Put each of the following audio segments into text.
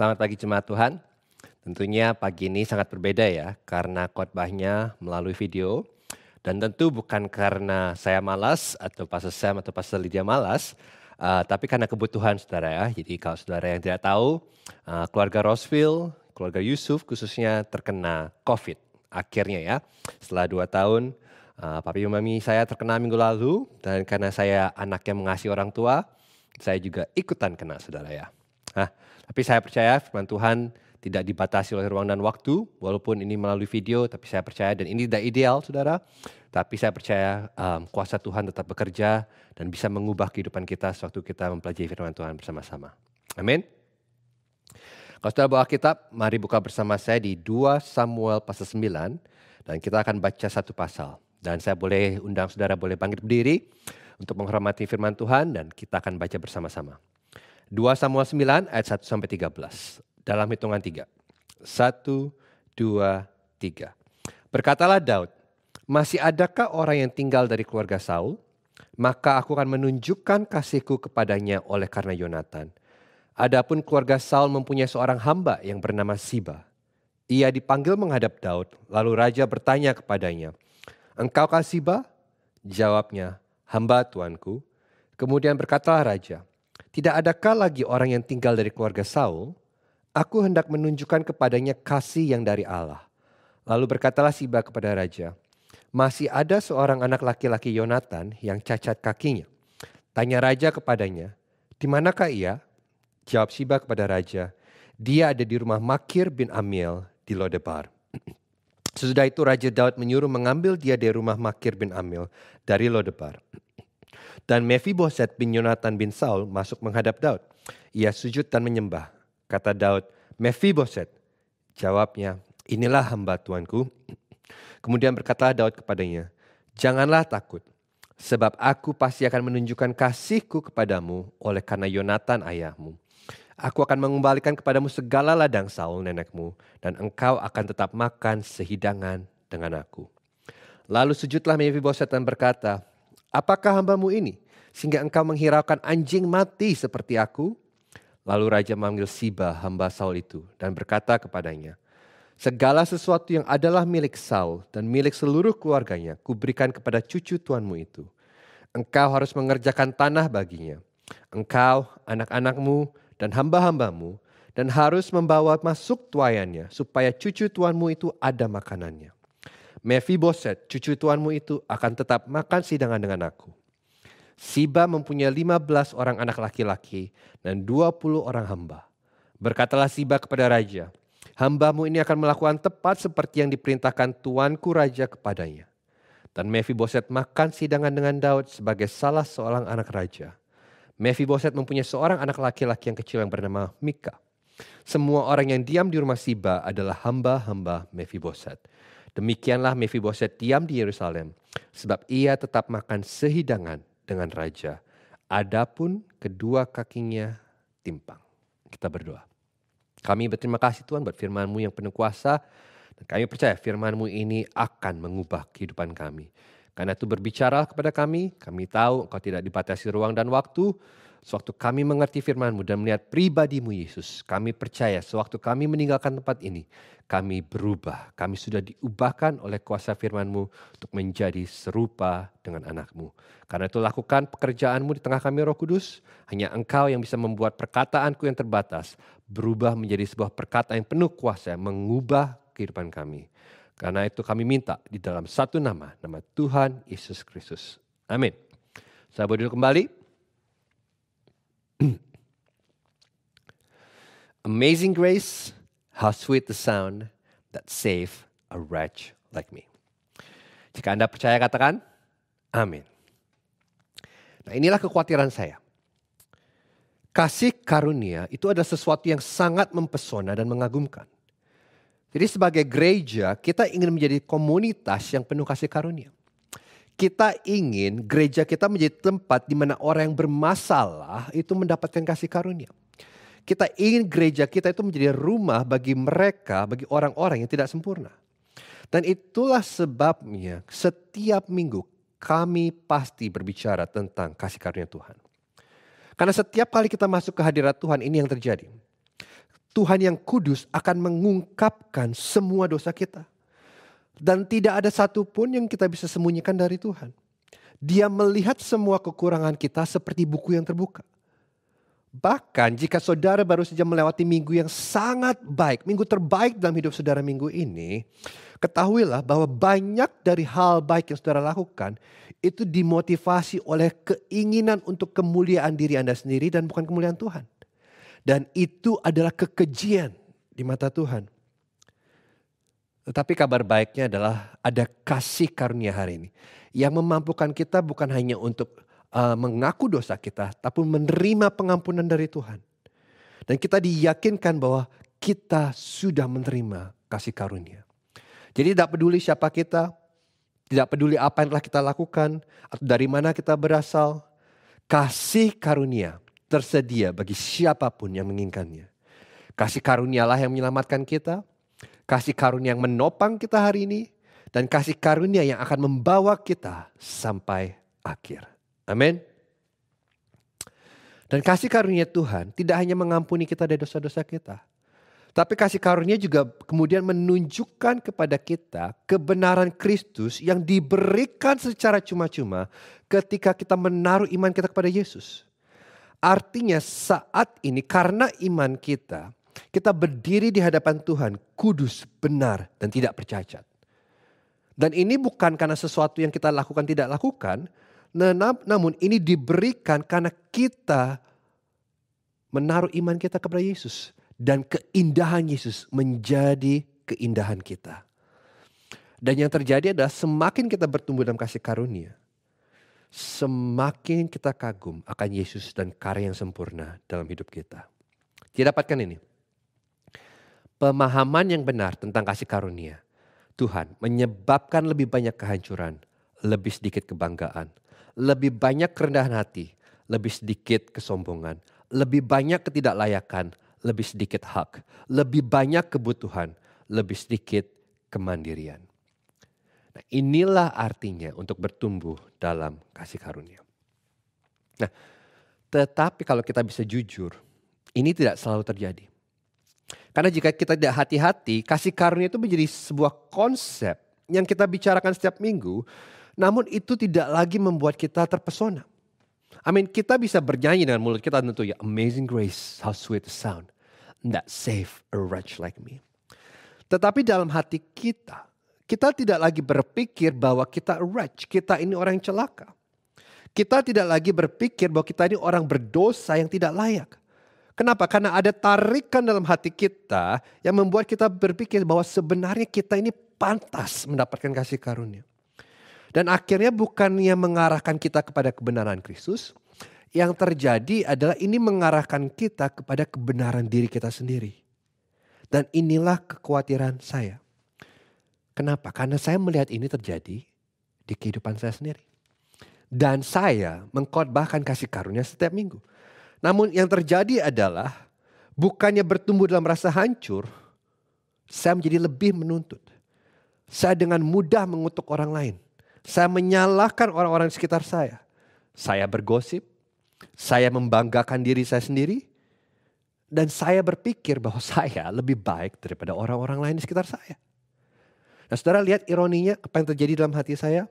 Selamat pagi jemaat Tuhan. Tentunya pagi ini sangat berbeda ya karena khotbahnya melalui video. Dan tentu bukan karena saya malas atau Pastor Sam atau Pastor Lydia malas, uh, tapi karena kebutuhan saudara ya. Jadi kalau saudara yang tidak tahu, uh, keluarga Rosville, keluarga Yusuf khususnya terkena COVID akhirnya ya. Setelah dua tahun, uh, papi mami saya terkena minggu lalu dan karena saya anaknya mengasihi orang tua, saya juga ikutan kena saudara ya. Nah, tapi saya percaya firman Tuhan tidak dibatasi oleh ruang dan waktu, walaupun ini melalui video, tapi saya percaya dan ini tidak ideal, saudara. Tapi saya percaya um, kuasa Tuhan tetap bekerja dan bisa mengubah kehidupan kita sewaktu kita mempelajari firman Tuhan bersama-sama. Amin. Kalau sudah bawa kitab, mari buka bersama saya di 2 Samuel pasal 9 dan kita akan baca satu pasal. Dan saya boleh undang saudara boleh bangkit berdiri untuk menghormati firman Tuhan dan kita akan baca bersama-sama. 2 Samuel 9 ayat 1 sampai 13. Dalam hitungan tiga satu dua tiga Berkatalah Daud, "Masih adakah orang yang tinggal dari keluarga Saul? Maka aku akan menunjukkan kasihku kepadanya oleh karena Yonatan." Adapun keluarga Saul mempunyai seorang hamba yang bernama Siba. Ia dipanggil menghadap Daud, lalu raja bertanya kepadanya, "Engkaukah Siba?" Jawabnya, "Hamba tuanku." Kemudian berkatalah raja, tidak adakah lagi orang yang tinggal dari keluarga Saul? Aku hendak menunjukkan kepadanya kasih yang dari Allah. Lalu berkatalah Siba kepada raja, masih ada seorang anak laki-laki Yonatan yang cacat kakinya. Tanya raja kepadanya, di manakah ia? Jawab Siba kepada raja, dia ada di rumah Makir bin Amiel di Lodebar. Sesudah itu Raja Daud menyuruh mengambil dia dari rumah Makir bin Amil dari Lodebar. Dan Mephiboset bin Yonatan bin Saul masuk menghadap Daud. Ia sujud dan menyembah. Kata Daud, Mephiboset. Jawabnya, inilah hamba tuanku. Kemudian berkatalah Daud kepadanya, janganlah takut. Sebab aku pasti akan menunjukkan kasihku kepadamu oleh karena Yonatan ayahmu. Aku akan mengembalikan kepadamu segala ladang Saul nenekmu, dan engkau akan tetap makan sehidangan dengan aku. Lalu sujudlah Mephiboset dan berkata, Apakah hambamu ini? Sehingga engkau menghiraukan anjing mati seperti aku? Lalu raja memanggil Siba hamba Saul itu dan berkata kepadanya, Segala sesuatu yang adalah milik Saul dan milik seluruh keluarganya kuberikan kepada cucu tuanmu itu. Engkau harus mengerjakan tanah baginya. Engkau, anak-anakmu, dan hamba-hambamu dan harus membawa masuk tuayannya supaya cucu tuanmu itu ada makanannya. Mephiboset, cucu tuanmu itu akan tetap makan sidangan dengan aku. Siba mempunyai 15 orang anak laki-laki dan 20 orang hamba. Berkatalah Siba kepada raja, hambamu ini akan melakukan tepat seperti yang diperintahkan tuanku raja kepadanya. Dan Mephiboset makan sidangan dengan Daud sebagai salah seorang anak raja. Mephiboset mempunyai seorang anak laki-laki yang kecil yang bernama Mika. Semua orang yang diam di rumah Siba adalah hamba-hamba Mephiboset. Demikianlah Mephiboset diam di Yerusalem, sebab ia tetap makan sehidangan dengan raja. Adapun kedua kakinya timpang. Kita berdoa. Kami berterima kasih Tuhan buat firmanMu yang penuh kuasa. Dan kami percaya firmanMu ini akan mengubah kehidupan kami. Karena itu berbicara kepada kami, kami tahu engkau tidak dibatasi ruang dan waktu. Sewaktu kami mengerti firmanMu dan melihat pribadimu Yesus, kami percaya sewaktu kami meninggalkan tempat ini, kami berubah. Kami sudah diubahkan oleh kuasa firmanMu untuk menjadi serupa dengan AnakMu. Karena itu lakukan pekerjaanMu di tengah kami Roh Kudus. Hanya Engkau yang bisa membuat perkataanku yang terbatas berubah menjadi sebuah perkataan yang penuh kuasa yang mengubah kehidupan kami. Karena itu kami minta di dalam satu nama, nama Tuhan Yesus Kristus. Amin. Saya berdiri kembali. Amazing grace, how sweet the sound that save a wretch like me. Jika Anda percaya katakan, amin. Nah inilah kekhawatiran saya. Kasih karunia itu adalah sesuatu yang sangat mempesona dan mengagumkan. Jadi sebagai gereja kita ingin menjadi komunitas yang penuh kasih karunia kita ingin gereja kita menjadi tempat di mana orang yang bermasalah itu mendapatkan kasih karunia. Kita ingin gereja kita itu menjadi rumah bagi mereka, bagi orang-orang yang tidak sempurna. Dan itulah sebabnya setiap minggu kami pasti berbicara tentang kasih karunia Tuhan. Karena setiap kali kita masuk ke hadirat Tuhan ini yang terjadi. Tuhan yang kudus akan mengungkapkan semua dosa kita dan tidak ada satupun yang kita bisa sembunyikan dari Tuhan. Dia melihat semua kekurangan kita seperti buku yang terbuka. Bahkan jika saudara baru saja melewati minggu yang sangat baik, minggu terbaik dalam hidup saudara minggu ini, ketahuilah bahwa banyak dari hal baik yang saudara lakukan itu dimotivasi oleh keinginan untuk kemuliaan diri Anda sendiri dan bukan kemuliaan Tuhan. Dan itu adalah kekejian di mata Tuhan. Tetapi kabar baiknya adalah ada kasih karunia hari ini yang memampukan kita bukan hanya untuk uh, mengaku dosa kita, tapi menerima pengampunan dari Tuhan. Dan kita diyakinkan bahwa kita sudah menerima kasih karunia. Jadi tidak peduli siapa kita, tidak peduli apa yang telah kita lakukan atau dari mana kita berasal, kasih karunia tersedia bagi siapapun yang menginginkannya. Kasih karunialah yang menyelamatkan kita, kasih karunia yang menopang kita hari ini, dan kasih karunia yang akan membawa kita sampai akhir. Amin. Dan kasih karunia Tuhan tidak hanya mengampuni kita dari dosa-dosa kita. Tapi kasih karunia juga kemudian menunjukkan kepada kita kebenaran Kristus yang diberikan secara cuma-cuma ketika kita menaruh iman kita kepada Yesus. Artinya saat ini karena iman kita, kita berdiri di hadapan Tuhan, kudus, benar, dan tidak bercacat. Dan ini bukan karena sesuatu yang kita lakukan tidak lakukan, namun ini diberikan karena kita menaruh iman kita kepada Yesus. Dan keindahan Yesus menjadi keindahan kita. Dan yang terjadi adalah semakin kita bertumbuh dalam kasih karunia, semakin kita kagum akan Yesus dan karya yang sempurna dalam hidup kita. Dapatkan ini pemahaman yang benar tentang kasih karunia Tuhan menyebabkan lebih banyak kehancuran, lebih sedikit kebanggaan, lebih banyak kerendahan hati, lebih sedikit kesombongan, lebih banyak ketidaklayakan, lebih sedikit hak, lebih banyak kebutuhan, lebih sedikit kemandirian. Nah, inilah artinya untuk bertumbuh dalam kasih karunia. Nah, tetapi kalau kita bisa jujur, ini tidak selalu terjadi. Karena jika kita tidak hati-hati, kasih karunia itu menjadi sebuah konsep yang kita bicarakan setiap minggu, namun itu tidak lagi membuat kita terpesona. I mean, kita bisa bernyanyi dengan mulut kita tentu ya, amazing grace, how sweet the sound that save a wretch like me. Tetapi dalam hati kita, kita tidak lagi berpikir bahwa kita wretch, kita ini orang yang celaka. Kita tidak lagi berpikir bahwa kita ini orang berdosa yang tidak layak. Kenapa? Karena ada tarikan dalam hati kita yang membuat kita berpikir bahwa sebenarnya kita ini pantas mendapatkan kasih karunia. Dan akhirnya bukannya mengarahkan kita kepada kebenaran Kristus, yang terjadi adalah ini mengarahkan kita kepada kebenaran diri kita sendiri. Dan inilah kekhawatiran saya. Kenapa? Karena saya melihat ini terjadi di kehidupan saya sendiri. Dan saya mengkhotbahkan kasih karunia setiap minggu. Namun yang terjadi adalah bukannya bertumbuh dalam rasa hancur, saya menjadi lebih menuntut. Saya dengan mudah mengutuk orang lain. Saya menyalahkan orang-orang di sekitar saya. Saya bergosip, saya membanggakan diri saya sendiri, dan saya berpikir bahwa saya lebih baik daripada orang-orang lain di sekitar saya. Nah, saudara lihat ironinya apa yang terjadi dalam hati saya?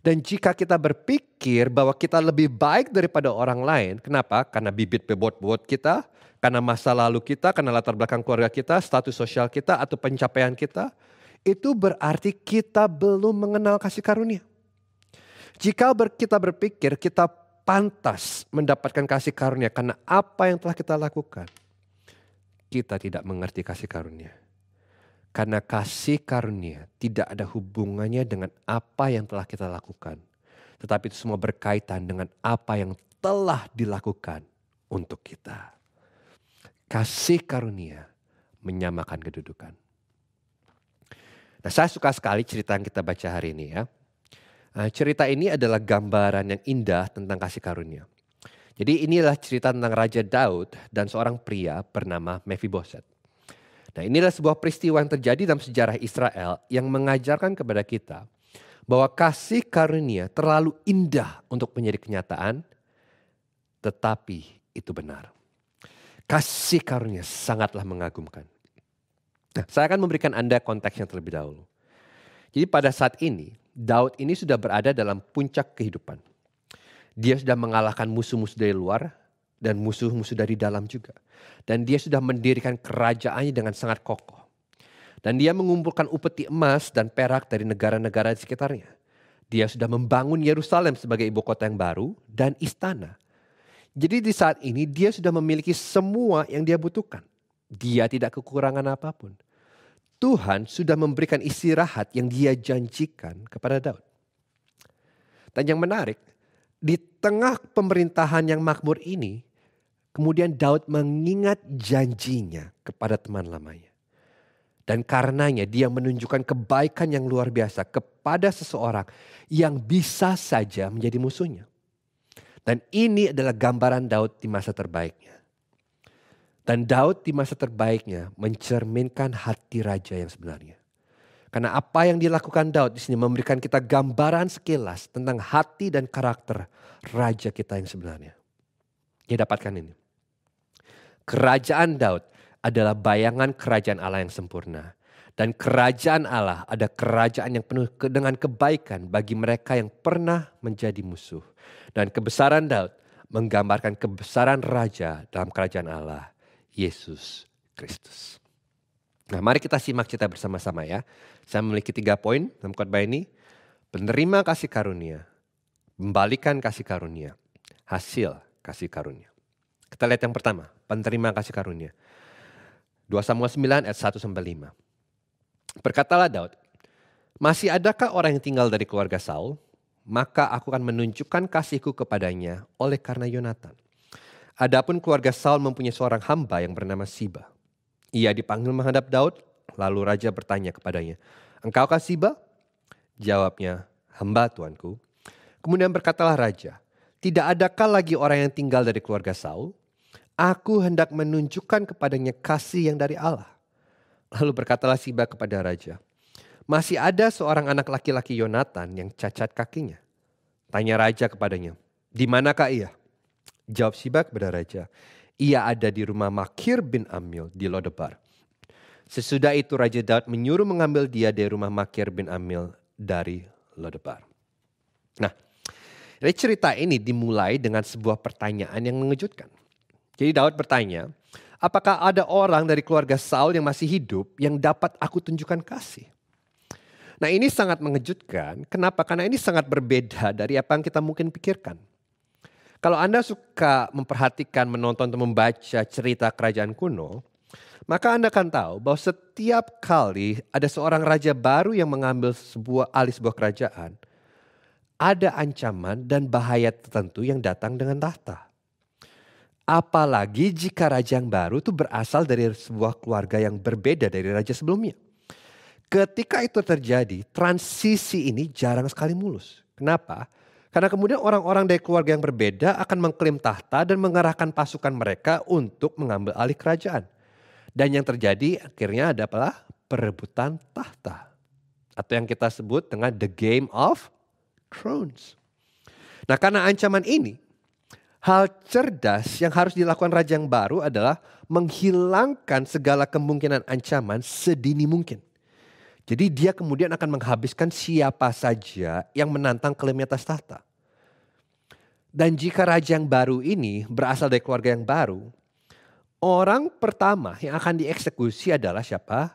Dan jika kita berpikir bahwa kita lebih baik daripada orang lain, kenapa? Karena bibit bebot-bebot kita, karena masa lalu kita, karena latar belakang keluarga kita, status sosial kita, atau pencapaian kita, itu berarti kita belum mengenal kasih karunia. Jika ber, kita berpikir kita pantas mendapatkan kasih karunia karena apa yang telah kita lakukan, kita tidak mengerti kasih karunia. Karena kasih karunia tidak ada hubungannya dengan apa yang telah kita lakukan. Tetapi itu semua berkaitan dengan apa yang telah dilakukan untuk kita. Kasih karunia menyamakan kedudukan. Nah saya suka sekali cerita yang kita baca hari ini ya. Nah, cerita ini adalah gambaran yang indah tentang kasih karunia. Jadi inilah cerita tentang Raja Daud dan seorang pria bernama Mephiboset. Nah inilah sebuah peristiwa yang terjadi dalam sejarah Israel yang mengajarkan kepada kita bahwa kasih karunia terlalu indah untuk menjadi kenyataan, tetapi itu benar. Kasih karunia sangatlah mengagumkan. Nah, saya akan memberikan Anda konteksnya terlebih dahulu. Jadi pada saat ini, Daud ini sudah berada dalam puncak kehidupan. Dia sudah mengalahkan musuh-musuh dari luar, dan musuh-musuh dari dalam juga. Dan dia sudah mendirikan kerajaannya dengan sangat kokoh. Dan dia mengumpulkan upeti emas dan perak dari negara-negara di sekitarnya. Dia sudah membangun Yerusalem sebagai ibu kota yang baru dan istana. Jadi di saat ini dia sudah memiliki semua yang dia butuhkan. Dia tidak kekurangan apapun. Tuhan sudah memberikan istirahat yang dia janjikan kepada Daud. Dan yang menarik, di tengah pemerintahan yang makmur ini, Kemudian Daud mengingat janjinya kepada teman lamanya. Dan karenanya dia menunjukkan kebaikan yang luar biasa kepada seseorang yang bisa saja menjadi musuhnya. Dan ini adalah gambaran Daud di masa terbaiknya. Dan Daud di masa terbaiknya mencerminkan hati raja yang sebenarnya. Karena apa yang dilakukan Daud di sini memberikan kita gambaran sekilas tentang hati dan karakter raja kita yang sebenarnya. Dia dapatkan ini. Kerajaan Daud adalah bayangan kerajaan Allah yang sempurna. Dan kerajaan Allah ada kerajaan yang penuh dengan kebaikan bagi mereka yang pernah menjadi musuh. Dan kebesaran Daud menggambarkan kebesaran raja dalam kerajaan Allah, Yesus Kristus. Nah mari kita simak cerita bersama-sama ya. Saya memiliki tiga poin dalam khotbah ini. Penerima kasih karunia, membalikan kasih karunia, hasil kasih karunia. Kita lihat yang pertama, penerima kasih karunia. 2 Samuel 9 ayat 1 sampai 5. Berkatalah Daud, masih adakah orang yang tinggal dari keluarga Saul? Maka aku akan menunjukkan kasihku kepadanya oleh karena Yonatan. Adapun keluarga Saul mempunyai seorang hamba yang bernama Siba. Ia dipanggil menghadap Daud, lalu raja bertanya kepadanya, "Engkau Engkaukah Siba? Jawabnya, hamba tuanku. Kemudian berkatalah raja, tidak adakah lagi orang yang tinggal dari keluarga Saul? Aku hendak menunjukkan kepadanya kasih yang dari Allah. Lalu berkatalah Siba kepada raja, masih ada seorang anak laki-laki Yonatan yang cacat kakinya. Tanya raja kepadanya, di manakah ia? Jawab Siba kepada raja, ia ada di rumah Makir bin Amil di Lodebar. Sesudah itu Raja Daud menyuruh mengambil dia dari rumah Makir bin Amil dari Lodebar. Nah, cerita ini dimulai dengan sebuah pertanyaan yang mengejutkan. Jadi Daud bertanya, apakah ada orang dari keluarga Saul yang masih hidup yang dapat aku tunjukkan kasih? Nah ini sangat mengejutkan. Kenapa? Karena ini sangat berbeda dari apa yang kita mungkin pikirkan. Kalau Anda suka memperhatikan, menonton, atau membaca cerita kerajaan kuno, maka Anda akan tahu bahwa setiap kali ada seorang raja baru yang mengambil sebuah alis sebuah kerajaan, ada ancaman dan bahaya tertentu yang datang dengan tahta. Apalagi jika raja yang baru itu berasal dari sebuah keluarga yang berbeda dari raja sebelumnya. Ketika itu terjadi, transisi ini jarang sekali mulus. Kenapa? Karena kemudian orang-orang dari keluarga yang berbeda akan mengklaim tahta dan mengarahkan pasukan mereka untuk mengambil alih kerajaan. Dan yang terjadi akhirnya adalah perebutan tahta. Atau yang kita sebut dengan the game of thrones. Nah karena ancaman ini Hal cerdas yang harus dilakukan raja yang baru adalah menghilangkan segala kemungkinan ancaman sedini mungkin. Jadi dia kemudian akan menghabiskan siapa saja yang menantang klaimnya atas tahta. Dan jika raja yang baru ini berasal dari keluarga yang baru, orang pertama yang akan dieksekusi adalah siapa?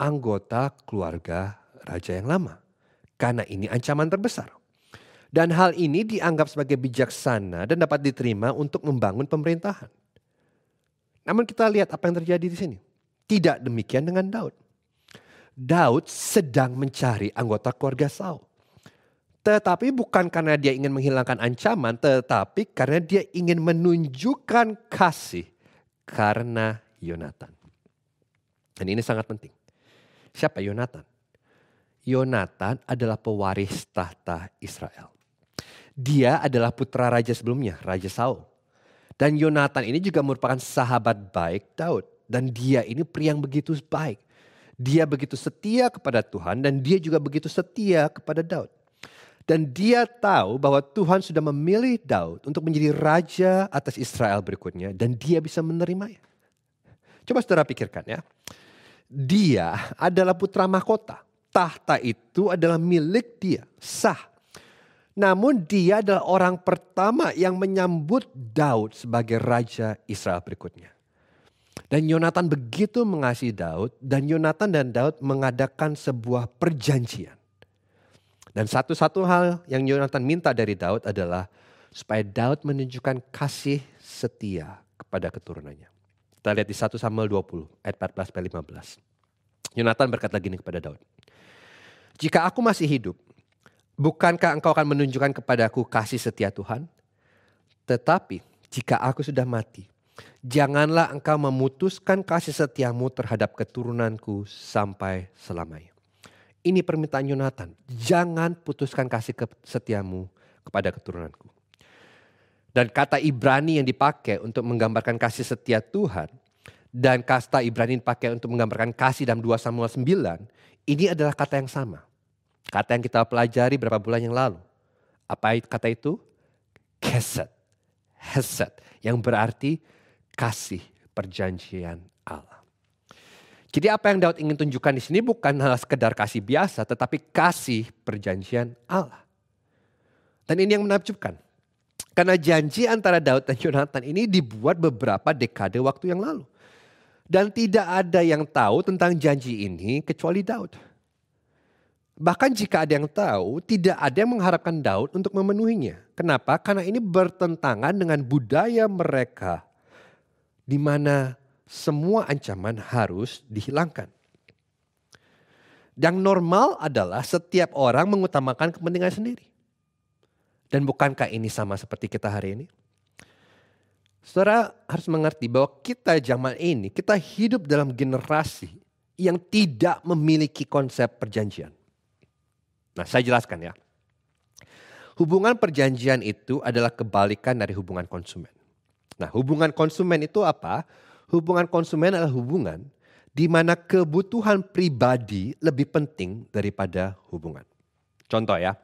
Anggota keluarga raja yang lama. Karena ini ancaman terbesar. Dan hal ini dianggap sebagai bijaksana dan dapat diterima untuk membangun pemerintahan. Namun kita lihat apa yang terjadi di sini. Tidak demikian dengan Daud. Daud sedang mencari anggota keluarga Saul. Tetapi bukan karena dia ingin menghilangkan ancaman, tetapi karena dia ingin menunjukkan kasih karena Yonatan. Dan ini sangat penting. Siapa Yonatan? Yonatan adalah pewaris tahta Israel. Dia adalah putra raja sebelumnya, Raja Saul. Dan Yonatan ini juga merupakan sahabat baik Daud. Dan dia ini pria yang begitu baik. Dia begitu setia kepada Tuhan dan dia juga begitu setia kepada Daud. Dan dia tahu bahwa Tuhan sudah memilih Daud untuk menjadi raja atas Israel berikutnya dan dia bisa menerimanya. Coba saudara pikirkan ya. Dia adalah putra mahkota. Tahta itu adalah milik dia, sah namun dia adalah orang pertama yang menyambut Daud sebagai raja Israel berikutnya. Dan Yonatan begitu mengasihi Daud dan Yonatan dan Daud mengadakan sebuah perjanjian. Dan satu-satu hal yang Yonatan minta dari Daud adalah supaya Daud menunjukkan kasih setia kepada keturunannya. Kita lihat di 1 Samuel 20 ayat 14 15. Yonatan berkata gini kepada Daud. Jika aku masih hidup Bukankah engkau akan menunjukkan kepadaku kasih setia Tuhan? Tetapi jika aku sudah mati, janganlah engkau memutuskan kasih setiamu terhadap keturunanku sampai selamanya. Ini permintaan Yonatan, jangan putuskan kasih setiamu kepada keturunanku. Dan kata Ibrani yang dipakai untuk menggambarkan kasih setia Tuhan dan kata Ibrani dipakai untuk menggambarkan kasih dalam 2 Samuel 9, ini adalah kata yang sama Kata yang kita pelajari berapa bulan yang lalu. Apa kata itu? Keset. Heset. Yang berarti kasih perjanjian Allah. Jadi apa yang Daud ingin tunjukkan di sini bukan hal sekedar kasih biasa, tetapi kasih perjanjian Allah. Dan ini yang menakjubkan. Karena janji antara Daud dan Yonatan ini dibuat beberapa dekade waktu yang lalu. Dan tidak ada yang tahu tentang janji ini kecuali Daud. Bahkan jika ada yang tahu, tidak ada yang mengharapkan Daud untuk memenuhinya. Kenapa? Karena ini bertentangan dengan budaya mereka di mana semua ancaman harus dihilangkan. Yang normal adalah setiap orang mengutamakan kepentingan sendiri. Dan bukankah ini sama seperti kita hari ini? Saudara harus mengerti bahwa kita zaman ini, kita hidup dalam generasi yang tidak memiliki konsep perjanjian. Nah, saya jelaskan ya. Hubungan perjanjian itu adalah kebalikan dari hubungan konsumen. Nah, hubungan konsumen itu apa? Hubungan konsumen adalah hubungan di mana kebutuhan pribadi lebih penting daripada hubungan. Contoh ya,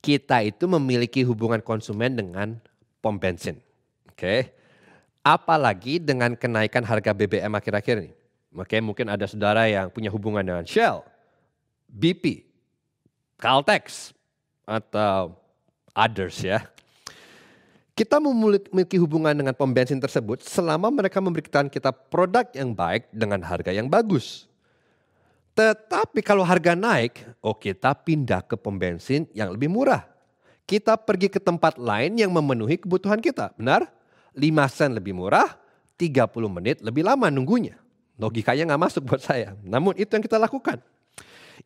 kita itu memiliki hubungan konsumen dengan pom bensin. Oke. Apalagi dengan kenaikan harga BBM akhir-akhir ini. Oke, mungkin ada saudara yang punya hubungan dengan Shell, BP, Caltex atau others ya. Kita memiliki hubungan dengan pom bensin tersebut selama mereka memberikan kita produk yang baik dengan harga yang bagus. Tetapi kalau harga naik, oh kita pindah ke pom bensin yang lebih murah. Kita pergi ke tempat lain yang memenuhi kebutuhan kita, benar? 5 sen lebih murah, 30 menit lebih lama nunggunya. Logikanya nggak masuk buat saya. Namun itu yang kita lakukan.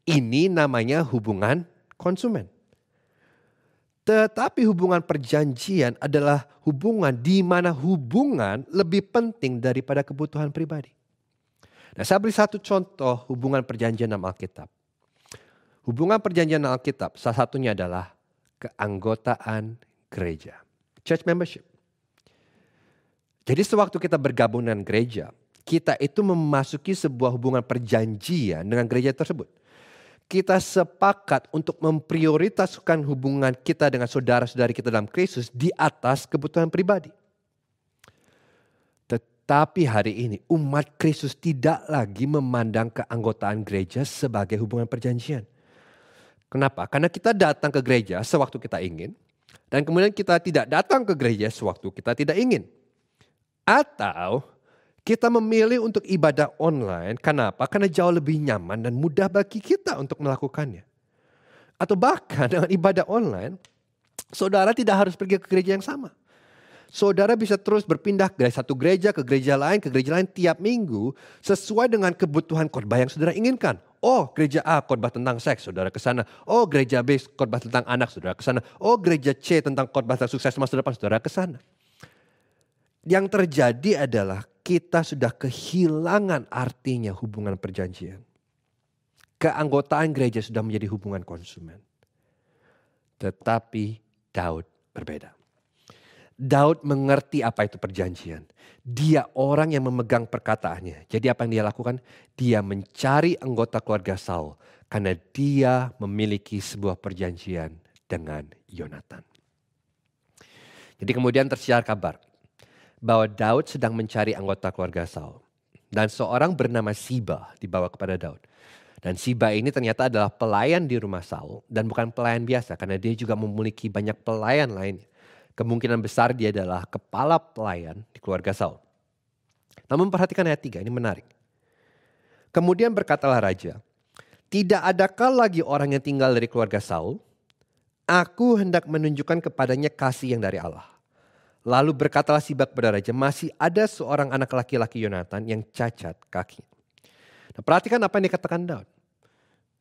Ini namanya hubungan konsumen. Tetapi hubungan perjanjian adalah hubungan di mana hubungan lebih penting daripada kebutuhan pribadi. Nah, saya beri satu contoh hubungan perjanjian dalam Alkitab. Hubungan perjanjian dalam Alkitab salah satunya adalah keanggotaan gereja, church membership. Jadi sewaktu kita bergabung dengan gereja, kita itu memasuki sebuah hubungan perjanjian dengan gereja tersebut kita sepakat untuk memprioritaskan hubungan kita dengan saudara-saudari kita dalam Kristus di atas kebutuhan pribadi. Tetapi hari ini umat Kristus tidak lagi memandang keanggotaan gereja sebagai hubungan perjanjian. Kenapa? Karena kita datang ke gereja sewaktu kita ingin dan kemudian kita tidak datang ke gereja sewaktu kita tidak ingin. Atau kita memilih untuk ibadah online, kenapa? Karena jauh lebih nyaman dan mudah bagi kita untuk melakukannya. Atau bahkan dengan ibadah online, saudara tidak harus pergi ke gereja yang sama. Saudara bisa terus berpindah dari satu gereja ke gereja lain, ke gereja lain tiap minggu sesuai dengan kebutuhan khotbah yang saudara inginkan. Oh, gereja A khotbah tentang seks, saudara ke sana. Oh, gereja B khotbah tentang anak, saudara ke sana. Oh, gereja C tentang khotbah tentang sukses masa depan, saudara ke sana. Yang terjadi adalah kita sudah kehilangan artinya hubungan perjanjian. Keanggotaan gereja sudah menjadi hubungan konsumen. Tetapi Daud berbeda. Daud mengerti apa itu perjanjian. Dia orang yang memegang perkataannya. Jadi apa yang dia lakukan? Dia mencari anggota keluarga Saul karena dia memiliki sebuah perjanjian dengan Yonatan. Jadi kemudian tersiar kabar, bahwa Daud sedang mencari anggota keluarga Saul. Dan seorang bernama Siba dibawa kepada Daud. Dan Siba ini ternyata adalah pelayan di rumah Saul dan bukan pelayan biasa karena dia juga memiliki banyak pelayan lain. Kemungkinan besar dia adalah kepala pelayan di keluarga Saul. Namun perhatikan ayat 3 ini menarik. Kemudian berkatalah raja, "Tidak adakah lagi orang yang tinggal dari keluarga Saul? Aku hendak menunjukkan kepadanya kasih yang dari Allah." Lalu berkatalah Sibak kepada raja, masih ada seorang anak laki-laki Yonatan yang cacat kaki. Nah, perhatikan apa yang dikatakan Daud.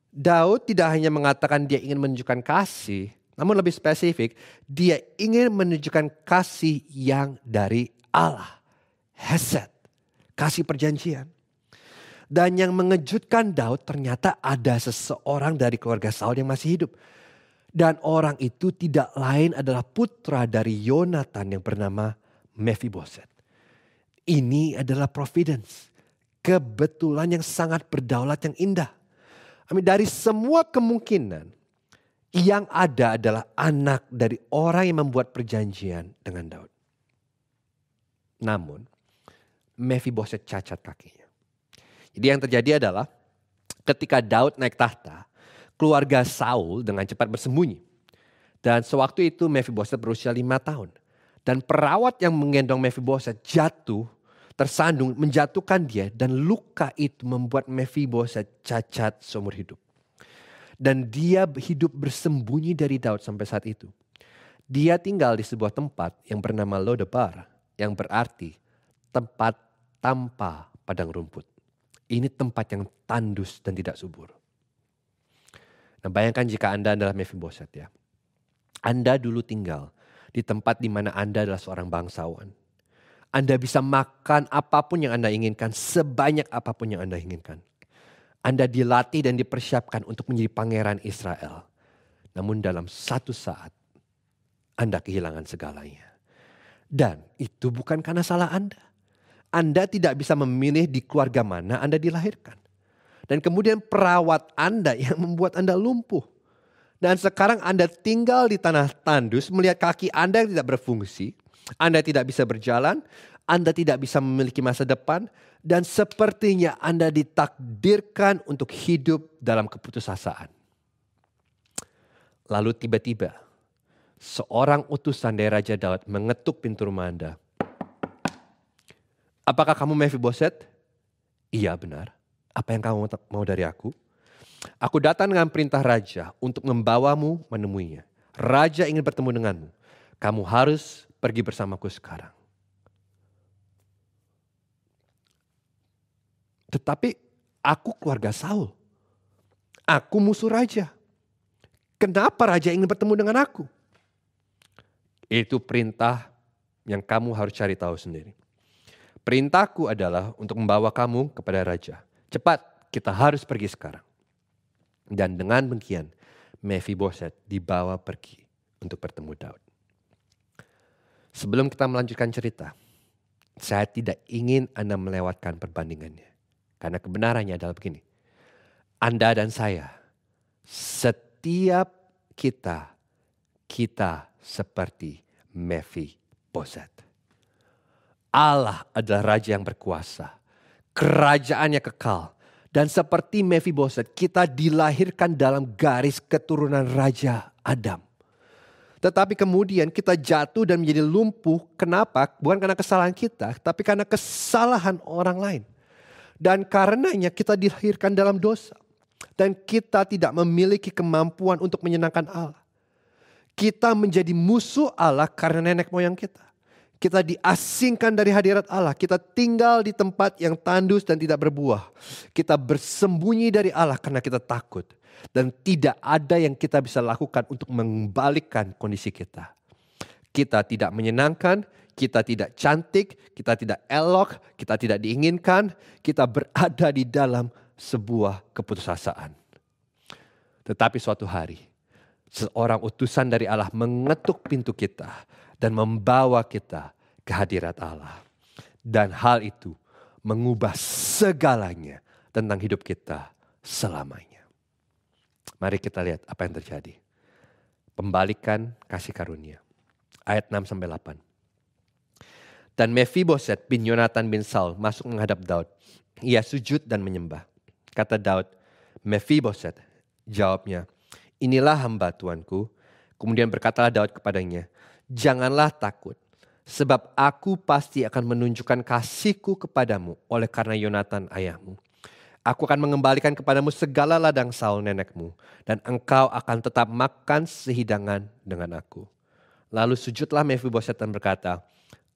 Daud tidak hanya mengatakan dia ingin menunjukkan kasih, namun lebih spesifik, dia ingin menunjukkan kasih yang dari Allah. Hesed, kasih perjanjian. Dan yang mengejutkan Daud ternyata ada seseorang dari keluarga Saul yang masih hidup. Dan orang itu tidak lain adalah putra dari Yonatan yang bernama Mephiboset. Ini adalah providence. Kebetulan yang sangat berdaulat yang indah. Amin. Dari semua kemungkinan yang ada adalah anak dari orang yang membuat perjanjian dengan Daud. Namun Mephiboset cacat kakinya. Jadi yang terjadi adalah ketika Daud naik tahta, keluarga Saul dengan cepat bersembunyi. Dan sewaktu itu Mephiboset berusia lima tahun. Dan perawat yang menggendong Mephiboset jatuh, tersandung, menjatuhkan dia. Dan luka itu membuat Mephiboset cacat seumur hidup. Dan dia hidup bersembunyi dari Daud sampai saat itu. Dia tinggal di sebuah tempat yang bernama Lodebar, yang berarti tempat tanpa padang rumput. Ini tempat yang tandus dan tidak subur. Nah, bayangkan jika Anda adalah Mephiboset ya. Anda dulu tinggal di tempat di mana Anda adalah seorang bangsawan. Anda bisa makan apapun yang Anda inginkan, sebanyak apapun yang Anda inginkan. Anda dilatih dan dipersiapkan untuk menjadi pangeran Israel. Namun dalam satu saat Anda kehilangan segalanya. Dan itu bukan karena salah Anda. Anda tidak bisa memilih di keluarga mana Anda dilahirkan. Dan kemudian perawat Anda yang membuat Anda lumpuh. Dan sekarang Anda tinggal di tanah tandus melihat kaki Anda yang tidak berfungsi. Anda tidak bisa berjalan. Anda tidak bisa memiliki masa depan. Dan sepertinya Anda ditakdirkan untuk hidup dalam keputusasaan. Lalu tiba-tiba seorang utusan dari Raja Daud mengetuk pintu rumah Anda. Apakah kamu Mephiboset? Iya benar. Apa yang kamu mau dari aku? Aku datang dengan perintah raja untuk membawamu menemuinya. Raja ingin bertemu denganmu. Kamu harus pergi bersamaku sekarang. Tetapi aku keluarga Saul. Aku musuh raja. Kenapa raja ingin bertemu dengan aku? Itu perintah yang kamu harus cari tahu sendiri. Perintahku adalah untuk membawa kamu kepada raja. Cepat, kita harus pergi sekarang. Dan dengan demikian, Mephiboset dibawa pergi untuk bertemu Daud. Sebelum kita melanjutkan cerita, saya tidak ingin Anda melewatkan perbandingannya. Karena kebenarannya adalah begini. Anda dan saya, setiap kita, kita seperti Mephiboset. Allah adalah raja yang berkuasa kerajaannya kekal. Dan seperti Mephiboset, kita dilahirkan dalam garis keturunan Raja Adam. Tetapi kemudian kita jatuh dan menjadi lumpuh. Kenapa? Bukan karena kesalahan kita, tapi karena kesalahan orang lain. Dan karenanya kita dilahirkan dalam dosa. Dan kita tidak memiliki kemampuan untuk menyenangkan Allah. Kita menjadi musuh Allah karena nenek moyang kita. Kita diasingkan dari hadirat Allah. Kita tinggal di tempat yang tandus dan tidak berbuah. Kita bersembunyi dari Allah karena kita takut. Dan tidak ada yang kita bisa lakukan untuk mengembalikan kondisi kita. Kita tidak menyenangkan, kita tidak cantik, kita tidak elok, kita tidak diinginkan. Kita berada di dalam sebuah keputusasaan. Tetapi suatu hari, seorang utusan dari Allah mengetuk pintu kita dan membawa kita ke hadirat Allah. Dan hal itu mengubah segalanya tentang hidup kita selamanya. Mari kita lihat apa yang terjadi. Pembalikan kasih karunia. Ayat 6 sampai 8. Dan Mephiboset bin Yonatan bin Saul masuk menghadap Daud. Ia sujud dan menyembah. Kata Daud, Mephiboset, jawabnya, inilah hamba tuanku. Kemudian berkatalah Daud kepadanya, janganlah takut. Sebab aku pasti akan menunjukkan kasihku kepadamu oleh karena Yonatan ayahmu. Aku akan mengembalikan kepadamu segala ladang Saul nenekmu. Dan engkau akan tetap makan sehidangan dengan aku. Lalu sujudlah Mephiboset dan berkata,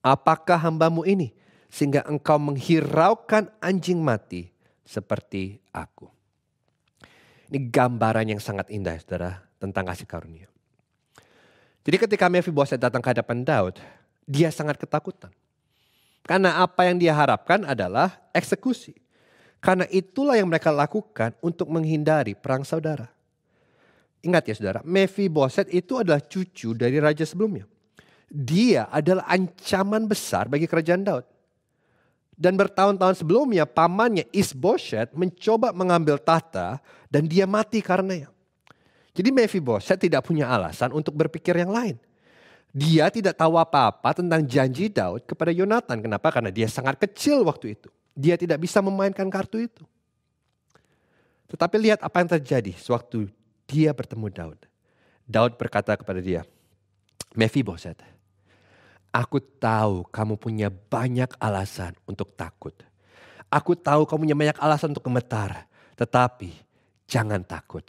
Apakah hambamu ini sehingga engkau menghiraukan anjing mati seperti aku? Ini gambaran yang sangat indah saudara tentang kasih karunia. Jadi ketika Mephiboset datang ke hadapan Daud, dia sangat ketakutan. Karena apa yang dia harapkan adalah eksekusi. Karena itulah yang mereka lakukan untuk menghindari perang saudara. Ingat ya saudara, Mephiboset itu adalah cucu dari raja sebelumnya. Dia adalah ancaman besar bagi kerajaan Daud. Dan bertahun-tahun sebelumnya pamannya Isboset mencoba mengambil tahta dan dia mati karenanya. Jadi saya tidak punya alasan untuk berpikir yang lain. Dia tidak tahu apa-apa tentang janji Daud kepada Yonatan. Kenapa? Karena dia sangat kecil waktu itu. Dia tidak bisa memainkan kartu itu. Tetapi lihat apa yang terjadi sewaktu dia bertemu Daud. Daud berkata kepada dia, Mephiboset, aku tahu kamu punya banyak alasan untuk takut. Aku tahu kamu punya banyak alasan untuk gemetar. Tetapi jangan takut.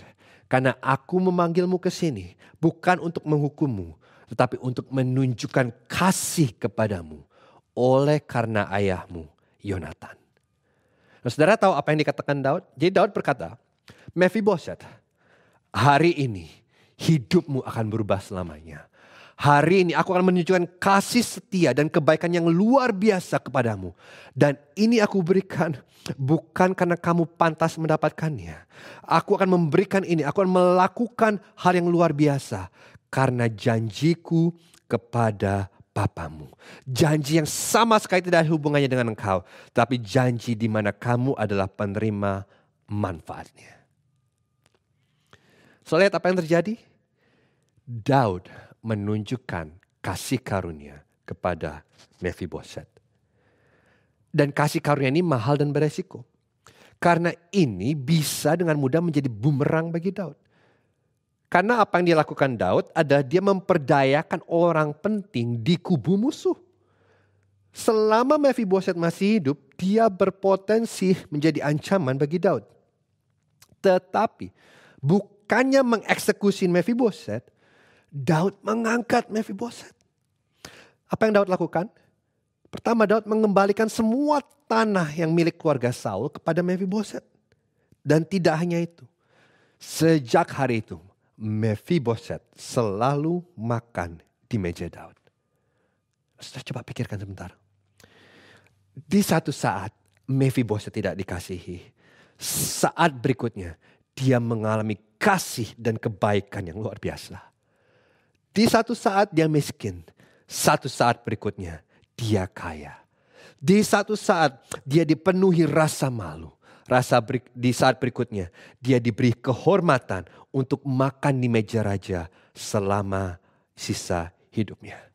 Karena aku memanggilmu ke sini bukan untuk menghukummu, tetapi untuk menunjukkan kasih kepadamu oleh karena ayahmu, Yonatan. Nah, saudara tahu apa yang dikatakan Daud? Jadi Daud berkata, Mephiboset, hari ini hidupmu akan berubah selamanya. Hari ini aku akan menunjukkan kasih setia dan kebaikan yang luar biasa kepadamu. Dan ini aku berikan bukan karena kamu pantas mendapatkannya. Aku akan memberikan ini, aku akan melakukan hal yang luar biasa. Karena janjiku kepada papamu. Janji yang sama sekali tidak ada hubungannya dengan engkau. Tapi janji di mana kamu adalah penerima manfaatnya. So lihat apa yang terjadi. Daud menunjukkan kasih karunia kepada Mephiboset. Dan kasih karunia ini mahal dan beresiko. Karena ini bisa dengan mudah menjadi bumerang bagi Daud. Karena apa yang dilakukan Daud adalah dia memperdayakan orang penting di kubu musuh. Selama Mephiboset masih hidup, dia berpotensi menjadi ancaman bagi Daud. Tetapi bukannya mengeksekusi Mephiboset, Daud mengangkat Mephiboset. Apa yang Daud lakukan? Pertama Daud mengembalikan semua tanah yang milik keluarga Saul kepada Mephiboset. Dan tidak hanya itu. Sejak hari itu Mephiboset selalu makan di meja Daud. Sudah coba pikirkan sebentar. Di satu saat Mephiboset tidak dikasihi. Saat berikutnya dia mengalami kasih dan kebaikan yang luar biasa. Di satu saat dia miskin, satu saat berikutnya dia kaya. Di satu saat dia dipenuhi rasa malu, rasa berik, di saat berikutnya dia diberi kehormatan untuk makan di meja raja selama sisa hidupnya.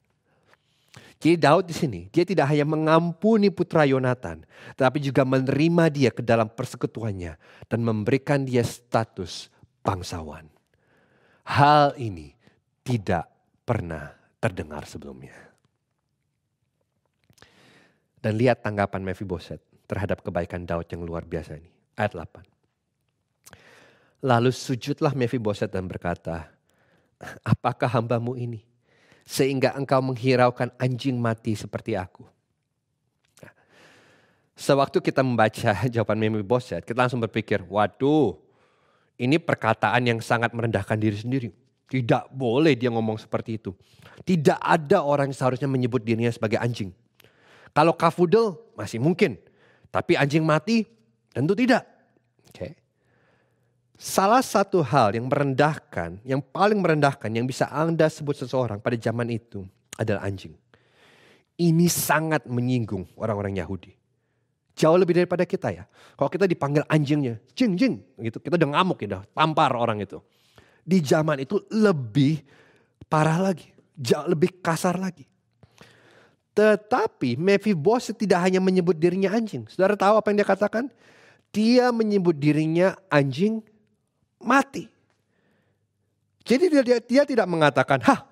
Jadi Daud di sini, dia tidak hanya mengampuni putra Yonatan, tetapi juga menerima dia ke dalam persekutuannya dan memberikan dia status bangsawan. Hal ini tidak pernah terdengar sebelumnya. Dan lihat tanggapan Mephiboset terhadap kebaikan Daud yang luar biasa ini. Ayat 8. Lalu sujudlah Mephiboset dan berkata, Apakah hambamu ini? Sehingga engkau menghiraukan anjing mati seperti aku. Nah, sewaktu kita membaca jawaban Boset, kita langsung berpikir, waduh, ini perkataan yang sangat merendahkan diri sendiri tidak boleh dia ngomong seperti itu. Tidak ada orang yang seharusnya menyebut dirinya sebagai anjing. Kalau kafudel masih mungkin. Tapi anjing mati tentu tidak. Oke. Okay. Salah satu hal yang merendahkan, yang paling merendahkan yang bisa Anda sebut seseorang pada zaman itu adalah anjing. Ini sangat menyinggung orang-orang Yahudi. Jauh lebih daripada kita ya. Kalau kita dipanggil anjingnya, jing jing gitu, kita udah ngamuk ya, tampar orang itu di zaman itu lebih parah lagi, jauh lebih kasar lagi. Tetapi Mephibosheth tidak hanya menyebut dirinya anjing. Saudara tahu apa yang dia katakan? Dia menyebut dirinya anjing mati. Jadi dia, dia, dia tidak mengatakan, "Hah,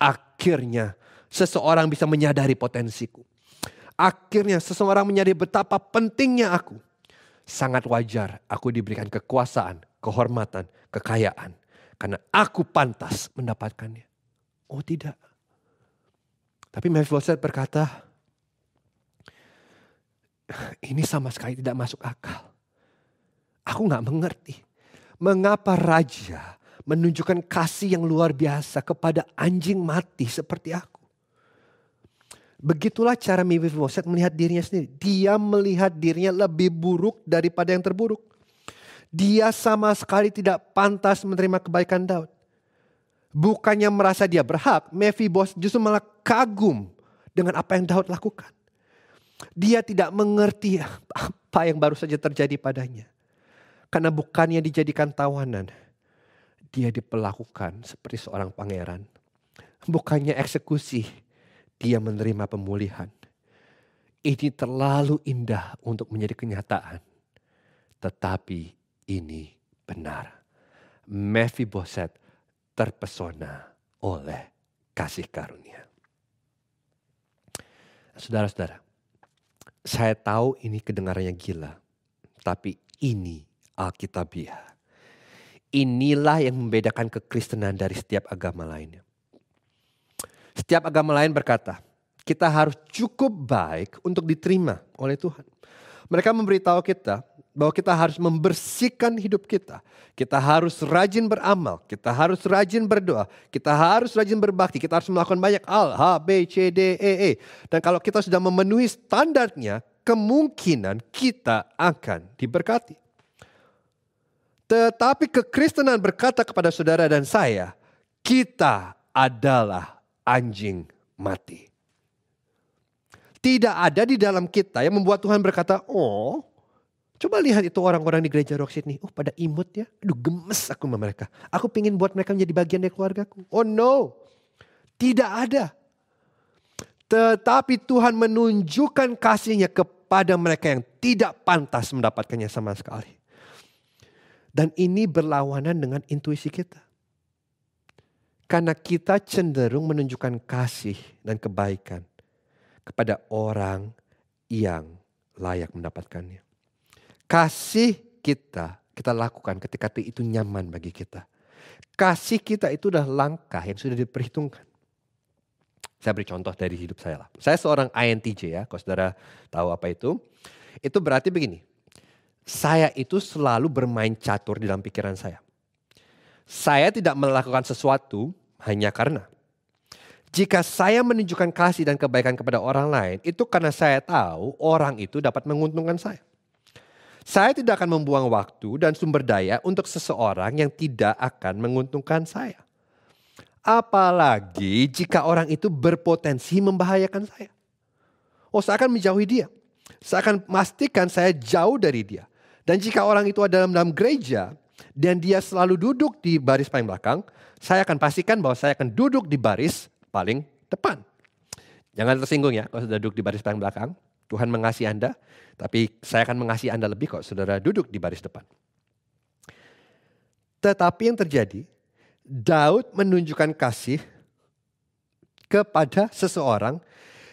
akhirnya seseorang bisa menyadari potensiku." Akhirnya seseorang menyadari betapa pentingnya aku. Sangat wajar aku diberikan kekuasaan, kehormatan, kekayaan. Karena aku pantas mendapatkannya. Oh tidak. Tapi Mephibosheth berkata, ini sama sekali tidak masuk akal. Aku nggak mengerti. Mengapa raja menunjukkan kasih yang luar biasa kepada anjing mati seperti aku. Begitulah cara Mephibosheth melihat dirinya sendiri. Dia melihat dirinya lebih buruk daripada yang terburuk. Dia sama sekali tidak pantas menerima kebaikan Daud. Bukannya merasa dia berhak, Mephibosh justru malah kagum dengan apa yang Daud lakukan. Dia tidak mengerti apa yang baru saja terjadi padanya. Karena bukannya dijadikan tawanan, dia diperlakukan seperti seorang pangeran. Bukannya eksekusi, dia menerima pemulihan. Ini terlalu indah untuk menjadi kenyataan, tetapi ini benar. Mephiboset terpesona oleh kasih karunia. Saudara-saudara, saya tahu ini kedengarannya gila, tapi ini Alkitabiah. Inilah yang membedakan kekristenan dari setiap agama lainnya. Setiap agama lain berkata, kita harus cukup baik untuk diterima oleh Tuhan. Mereka memberitahu kita bahwa kita harus membersihkan hidup kita. Kita harus rajin beramal, kita harus rajin berdoa, kita harus rajin berbakti, kita harus melakukan banyak hal, H, B, C, D, E, E. Dan kalau kita sudah memenuhi standarnya, kemungkinan kita akan diberkati. Tetapi kekristenan berkata kepada saudara dan saya, kita adalah anjing mati tidak ada di dalam kita yang membuat Tuhan berkata, oh coba lihat itu orang-orang di gereja Rock Sydney. Oh pada imut ya, aduh gemes aku sama mereka. Aku pingin buat mereka menjadi bagian dari keluargaku. Oh no, tidak ada. Tetapi Tuhan menunjukkan kasihnya kepada mereka yang tidak pantas mendapatkannya sama sekali. Dan ini berlawanan dengan intuisi kita. Karena kita cenderung menunjukkan kasih dan kebaikan kepada orang yang layak mendapatkannya. Kasih kita, kita lakukan ketika itu nyaman bagi kita. Kasih kita itu adalah langkah yang sudah diperhitungkan. Saya beri contoh dari hidup saya lah. Saya seorang INTJ ya, kalau saudara tahu apa itu. Itu berarti begini, saya itu selalu bermain catur di dalam pikiran saya. Saya tidak melakukan sesuatu hanya karena. Jika saya menunjukkan kasih dan kebaikan kepada orang lain, itu karena saya tahu orang itu dapat menguntungkan saya. Saya tidak akan membuang waktu dan sumber daya untuk seseorang yang tidak akan menguntungkan saya. Apalagi jika orang itu berpotensi membahayakan saya. Oh, saya akan menjauhi dia. Saya akan memastikan saya jauh dari dia. Dan jika orang itu ada dalam, dalam gereja dan dia selalu duduk di baris paling belakang, saya akan pastikan bahwa saya akan duduk di baris paling depan. Jangan tersinggung ya kalau sudah duduk di baris paling belakang. Tuhan mengasihi Anda, tapi saya akan mengasihi Anda lebih kok saudara duduk di baris depan. Tetapi yang terjadi, Daud menunjukkan kasih kepada seseorang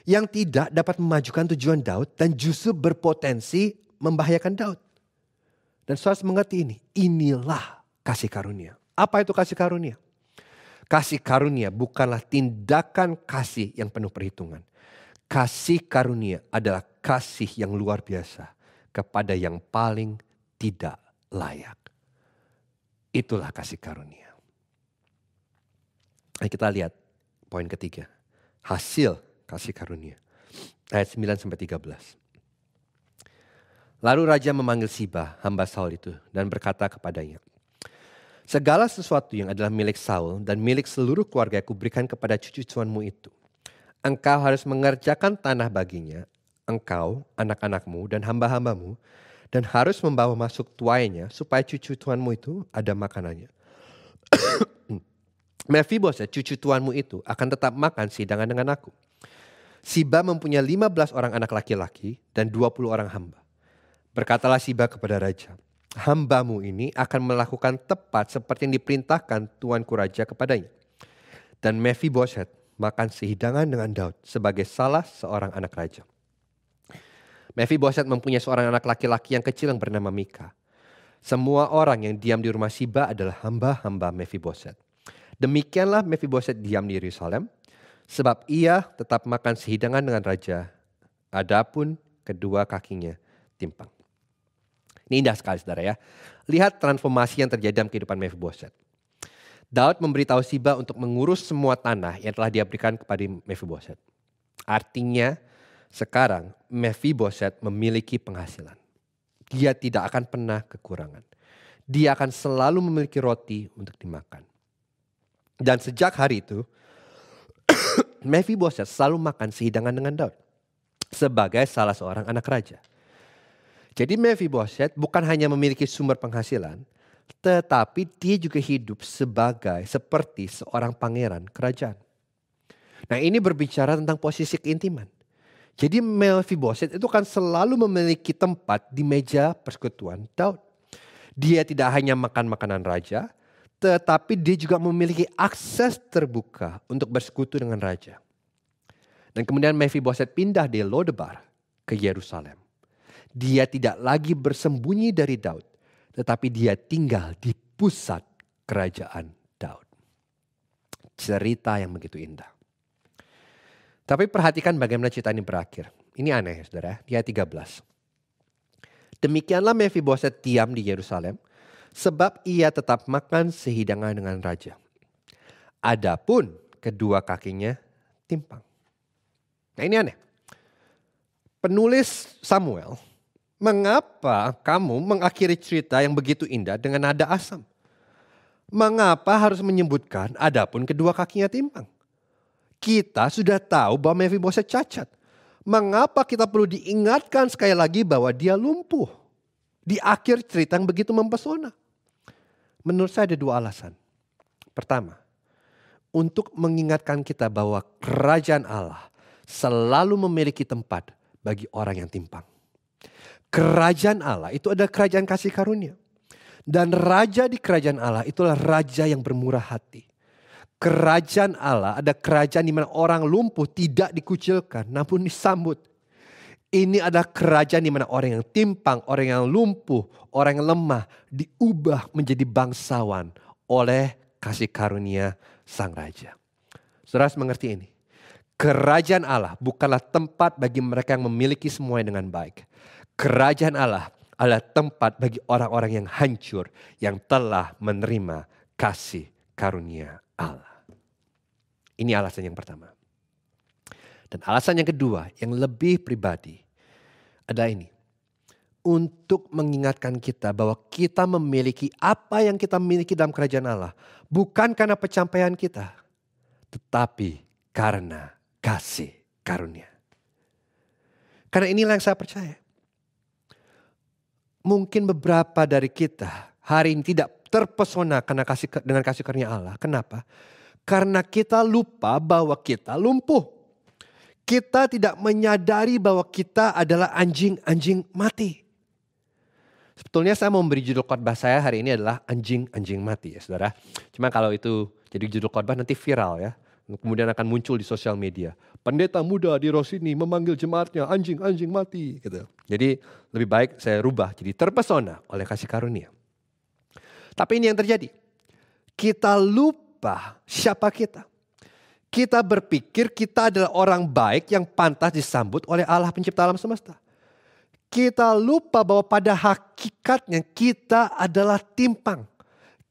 yang tidak dapat memajukan tujuan Daud dan justru berpotensi membahayakan Daud. Dan harus mengerti ini, inilah kasih karunia. Apa itu kasih karunia? Kasih karunia bukanlah tindakan kasih yang penuh perhitungan. Kasih karunia adalah kasih yang luar biasa kepada yang paling tidak layak. Itulah kasih karunia. Ayo kita lihat poin ketiga. Hasil kasih karunia. Ayat 9 sampai 13. Lalu raja memanggil Siba, hamba Saul itu, dan berkata kepadanya, Segala sesuatu yang adalah milik Saul dan milik seluruh keluarga aku berikan kepada cucu cuanmu itu. Engkau harus mengerjakan tanah baginya, engkau, anak-anakmu, dan hamba-hambamu, dan harus membawa masuk tuainya supaya cucu tuanmu itu ada makanannya. Mephiboset, cucu tuanmu itu akan tetap makan sidangan dengan aku. Siba mempunyai 15 orang anak laki-laki dan 20 orang hamba. Berkatalah Siba kepada raja, hambamu ini akan melakukan tepat seperti yang diperintahkan tuanku raja kepadanya. Dan Mephibosheth makan sehidangan dengan Daud sebagai salah seorang anak raja. Mephibosheth mempunyai seorang anak laki-laki yang kecil yang bernama Mika. Semua orang yang diam di rumah Siba adalah hamba-hamba Mephibosheth. Demikianlah Mephibosheth diam di Yerusalem, sebab ia tetap makan sehidangan dengan raja. Adapun kedua kakinya timpang. Ini indah sekali saudara ya. Lihat transformasi yang terjadi dalam kehidupan Mephiboset. Daud memberitahu Siba untuk mengurus semua tanah yang telah dia berikan kepada Mephiboset. Artinya sekarang Mephiboset memiliki penghasilan. Dia tidak akan pernah kekurangan. Dia akan selalu memiliki roti untuk dimakan. Dan sejak hari itu Mephiboset selalu makan sehidangan dengan Daud sebagai salah seorang anak raja. Jadi Mephibosheth bukan hanya memiliki sumber penghasilan, tetapi dia juga hidup sebagai seperti seorang pangeran kerajaan. Nah ini berbicara tentang posisi keintiman. Jadi Mephibosheth itu kan selalu memiliki tempat di meja persekutuan Daud. Dia tidak hanya makan makanan raja, tetapi dia juga memiliki akses terbuka untuk bersekutu dengan raja. Dan kemudian Mephibosheth pindah di Lodebar ke Yerusalem. Dia tidak lagi bersembunyi dari Daud, tetapi dia tinggal di pusat kerajaan Daud. Cerita yang begitu indah. Tapi perhatikan bagaimana cerita ini berakhir. Ini aneh ya saudara, dia 13. Demikianlah Mephiboset diam di Yerusalem, sebab ia tetap makan sehidangan dengan raja. Adapun kedua kakinya timpang. Nah ini aneh. Penulis Samuel Mengapa kamu mengakhiri cerita yang begitu indah dengan nada asam? Mengapa harus menyebutkan adapun kedua kakinya timpang? Kita sudah tahu bahwa Mephiboset cacat. Mengapa kita perlu diingatkan sekali lagi bahwa dia lumpuh? Di akhir cerita yang begitu mempesona. Menurut saya ada dua alasan. Pertama, untuk mengingatkan kita bahwa kerajaan Allah selalu memiliki tempat bagi orang yang timpang kerajaan Allah itu ada kerajaan kasih karunia. Dan raja di kerajaan Allah itulah raja yang bermurah hati. Kerajaan Allah ada kerajaan di mana orang lumpuh tidak dikucilkan namun disambut. Ini adalah kerajaan di mana orang yang timpang, orang yang lumpuh, orang yang lemah diubah menjadi bangsawan oleh kasih karunia sang raja. Saudara mengerti ini. Kerajaan Allah bukanlah tempat bagi mereka yang memiliki semuanya dengan baik kerajaan Allah adalah tempat bagi orang-orang yang hancur yang telah menerima kasih karunia Allah. Ini alasan yang pertama. Dan alasan yang kedua yang lebih pribadi ada ini. Untuk mengingatkan kita bahwa kita memiliki apa yang kita miliki dalam kerajaan Allah. Bukan karena pencapaian kita. Tetapi karena kasih karunia. Karena inilah yang saya percaya mungkin beberapa dari kita hari ini tidak terpesona karena kasih dengan kasih karunia Allah. Kenapa? Karena kita lupa bahwa kita lumpuh. Kita tidak menyadari bahwa kita adalah anjing-anjing mati. Sebetulnya saya mau memberi judul khotbah saya hari ini adalah anjing-anjing mati ya saudara. Cuma kalau itu jadi judul khotbah nanti viral ya. Kemudian akan muncul di sosial media pendeta muda di Rosini memanggil jemaatnya anjing-anjing mati gitu. Jadi lebih baik saya rubah jadi terpesona oleh kasih karunia. Tapi ini yang terjadi. Kita lupa siapa kita. Kita berpikir kita adalah orang baik yang pantas disambut oleh Allah pencipta alam semesta. Kita lupa bahwa pada hakikatnya kita adalah timpang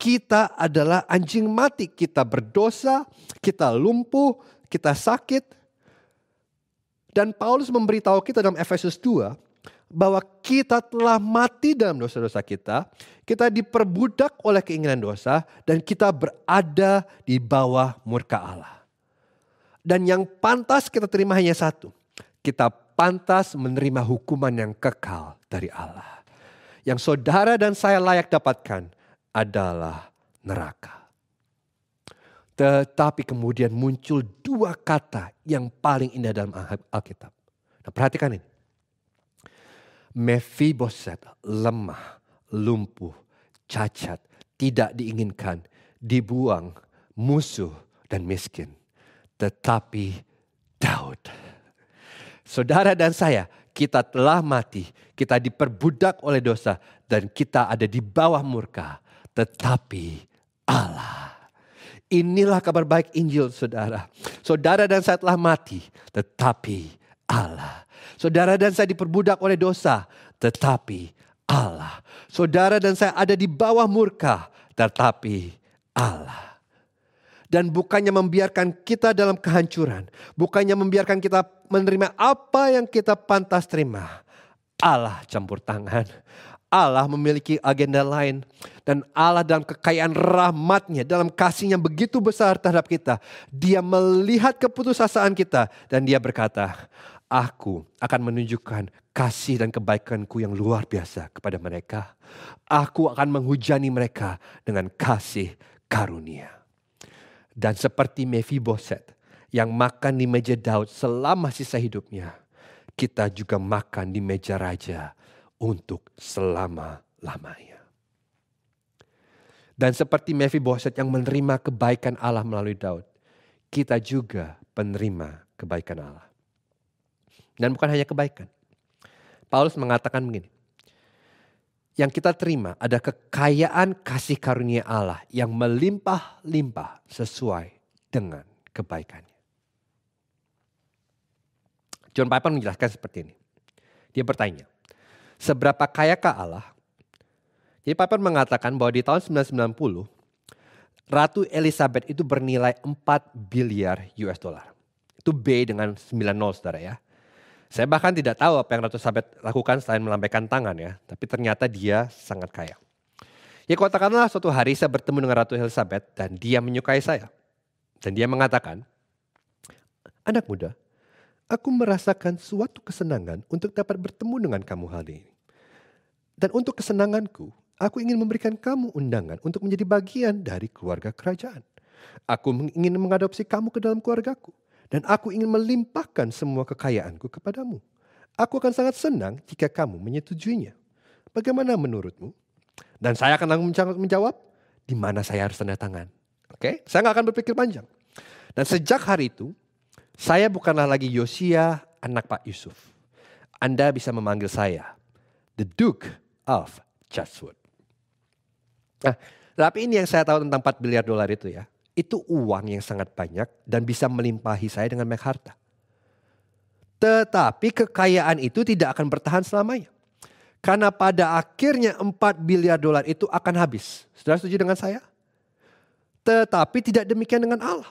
kita adalah anjing mati. Kita berdosa, kita lumpuh, kita sakit, dan Paulus memberitahu kita dalam Efesus 2 bahwa kita telah mati dalam dosa-dosa kita, kita diperbudak oleh keinginan dosa dan kita berada di bawah murka Allah. Dan yang pantas kita terima hanya satu. Kita pantas menerima hukuman yang kekal dari Allah. Yang saudara dan saya layak dapatkan adalah neraka. Tetapi kemudian muncul dua kata yang paling indah dalam Alkitab. Nah perhatikan ini. Mephiboset lemah, lumpuh, cacat, tidak diinginkan, dibuang, musuh, dan miskin. Tetapi Daud. Saudara dan saya, kita telah mati, kita diperbudak oleh dosa, dan kita ada di bawah murka. Tetapi Allah Inilah kabar baik Injil saudara. Saudara dan saya telah mati tetapi Allah. Saudara dan saya diperbudak oleh dosa tetapi Allah. Saudara dan saya ada di bawah murka tetapi Allah. Dan bukannya membiarkan kita dalam kehancuran. Bukannya membiarkan kita menerima apa yang kita pantas terima. Allah campur tangan. Allah memiliki agenda lain. Dan Allah dalam kekayaan rahmatnya, dalam kasih kasihnya begitu besar terhadap kita. Dia melihat keputusasaan kita dan dia berkata, Aku akan menunjukkan kasih dan kebaikanku yang luar biasa kepada mereka. Aku akan menghujani mereka dengan kasih karunia. Dan seperti Mephiboset yang makan di meja Daud selama sisa hidupnya, kita juga makan di meja raja untuk selama-lamanya. Dan seperti Mephiboset yang menerima kebaikan Allah melalui Daud, kita juga penerima kebaikan Allah. Dan bukan hanya kebaikan. Paulus mengatakan begini, yang kita terima ada kekayaan kasih karunia Allah yang melimpah-limpah sesuai dengan kebaikannya. John Piper menjelaskan seperti ini. Dia bertanya, seberapa kayakah Allah jadi Piper mengatakan bahwa di tahun 1990 Ratu Elizabeth itu bernilai 4 biliar US dollar. Itu B dengan 90 saudara ya. Saya bahkan tidak tahu apa yang Ratu Elizabeth lakukan selain melambaikan tangan ya. Tapi ternyata dia sangat kaya. Ya katakanlah suatu hari saya bertemu dengan Ratu Elizabeth dan dia menyukai saya. Dan dia mengatakan, Anak muda, aku merasakan suatu kesenangan untuk dapat bertemu dengan kamu hari ini. Dan untuk kesenanganku, Aku ingin memberikan kamu undangan untuk menjadi bagian dari keluarga kerajaan. Aku ingin mengadopsi kamu ke dalam keluargaku. Dan aku ingin melimpahkan semua kekayaanku kepadamu. Aku akan sangat senang jika kamu menyetujuinya. Bagaimana menurutmu? Dan saya akan langsung menjawab, di mana saya harus tanda tangan. Oke, okay? saya nggak akan berpikir panjang. Dan sejak hari itu, saya bukanlah lagi Yosia, anak Pak Yusuf. Anda bisa memanggil saya, The Duke of Chatswood. Nah, tapi ini yang saya tahu tentang 4 miliar dolar itu ya. Itu uang yang sangat banyak dan bisa melimpahi saya dengan banyak harta. Tetapi kekayaan itu tidak akan bertahan selamanya. Karena pada akhirnya 4 miliar dolar itu akan habis. sudah setuju dengan saya? Tetapi tidak demikian dengan Allah.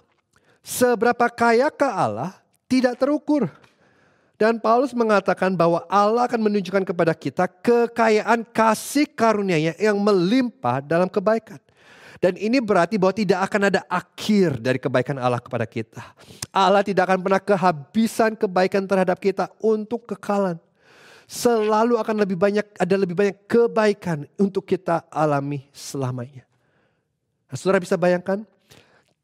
Seberapa kayakah Allah tidak terukur. Dan Paulus mengatakan bahwa Allah akan menunjukkan kepada kita kekayaan kasih karunia-Nya yang melimpah dalam kebaikan. Dan ini berarti bahwa tidak akan ada akhir dari kebaikan Allah kepada kita. Allah tidak akan pernah kehabisan kebaikan terhadap kita untuk kekalan. Selalu akan lebih banyak ada lebih banyak kebaikan untuk kita alami selamanya. Nah, saudara bisa bayangkan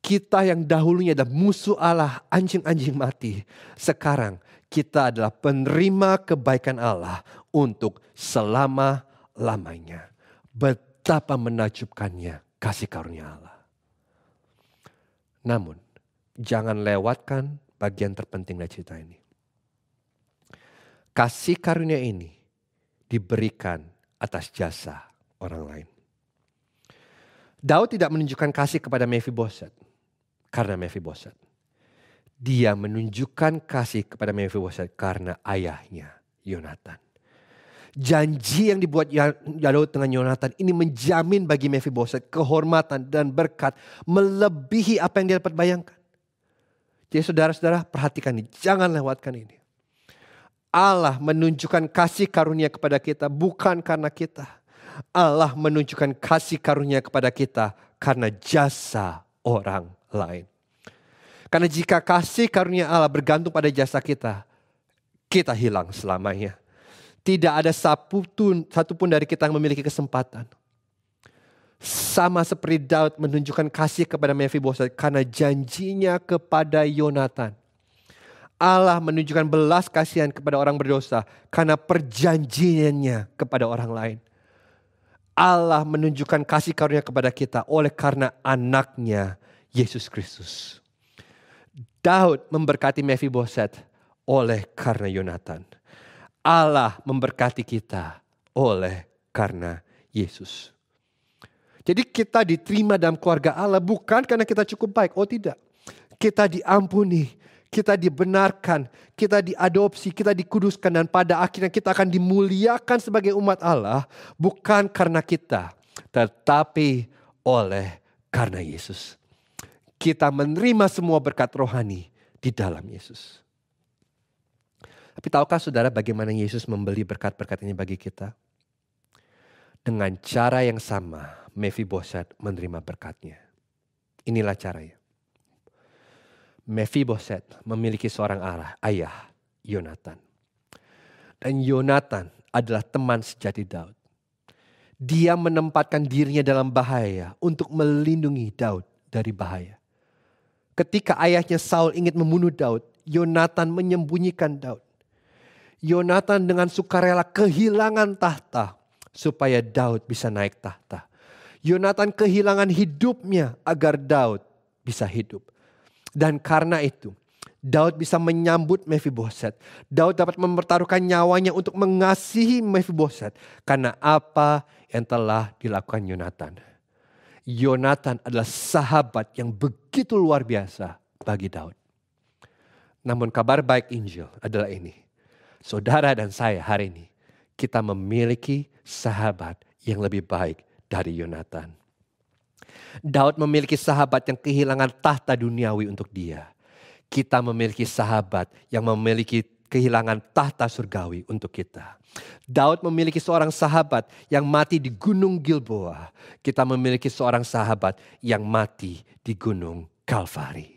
kita yang dahulunya adalah musuh Allah, anjing-anjing mati. Sekarang kita adalah penerima kebaikan Allah untuk selama-lamanya. Betapa menakjubkannya kasih karunia Allah. Namun, jangan lewatkan bagian terpenting dari cerita ini. Kasih karunia ini diberikan atas jasa orang lain. Daud tidak menunjukkan kasih kepada Mephiboset karena Mephiboset dia menunjukkan kasih kepada Mephibosheth karena ayahnya Yonatan. Janji yang dibuat Daud ya- dengan Yonatan ini menjamin bagi Mephibosheth kehormatan dan berkat melebihi apa yang dia dapat bayangkan. Jadi saudara-saudara perhatikan ini, jangan lewatkan ini. Allah menunjukkan kasih karunia kepada kita bukan karena kita. Allah menunjukkan kasih karunia kepada kita karena jasa orang lain. Karena jika kasih karunia Allah bergantung pada jasa kita, kita hilang selamanya. Tidak ada satupun, satupun dari kita yang memiliki kesempatan. Sama seperti Daud menunjukkan kasih kepada Mephiboset karena janjinya kepada Yonatan. Allah menunjukkan belas kasihan kepada orang berdosa karena perjanjiannya kepada orang lain. Allah menunjukkan kasih karunia kepada kita oleh karena anaknya Yesus Kristus. Daud memberkati Mephiboset oleh karena Yonatan. Allah memberkati kita oleh karena Yesus. Jadi kita diterima dalam keluarga Allah bukan karena kita cukup baik. Oh tidak. Kita diampuni, kita dibenarkan, kita diadopsi, kita dikuduskan dan pada akhirnya kita akan dimuliakan sebagai umat Allah bukan karena kita tetapi oleh karena Yesus kita menerima semua berkat rohani di dalam Yesus. Tapi tahukah saudara bagaimana Yesus membeli berkat-berkat ini bagi kita? Dengan cara yang sama, Mephiboset menerima berkatnya. Inilah caranya. Mephiboset memiliki seorang arah, ayah Yonatan. Dan Yonatan adalah teman sejati Daud. Dia menempatkan dirinya dalam bahaya untuk melindungi Daud dari bahaya. Ketika ayahnya Saul ingin membunuh Daud, Yonatan menyembunyikan Daud. Yonatan dengan sukarela kehilangan tahta supaya Daud bisa naik tahta. Yonatan kehilangan hidupnya agar Daud bisa hidup. Dan karena itu, Daud bisa menyambut Mephiboset. Daud dapat mempertaruhkan nyawanya untuk mengasihi Mephiboset karena apa yang telah dilakukan Yonatan. Yonatan adalah sahabat yang begitu luar biasa bagi Daud. Namun kabar baik Injil adalah ini. Saudara dan saya hari ini, kita memiliki sahabat yang lebih baik dari Yonatan. Daud memiliki sahabat yang kehilangan tahta duniawi untuk dia. Kita memiliki sahabat yang memiliki kehilangan tahta surgawi untuk kita. Daud memiliki seorang sahabat yang mati di Gunung Gilboa. Kita memiliki seorang sahabat yang mati di Gunung Kalvari.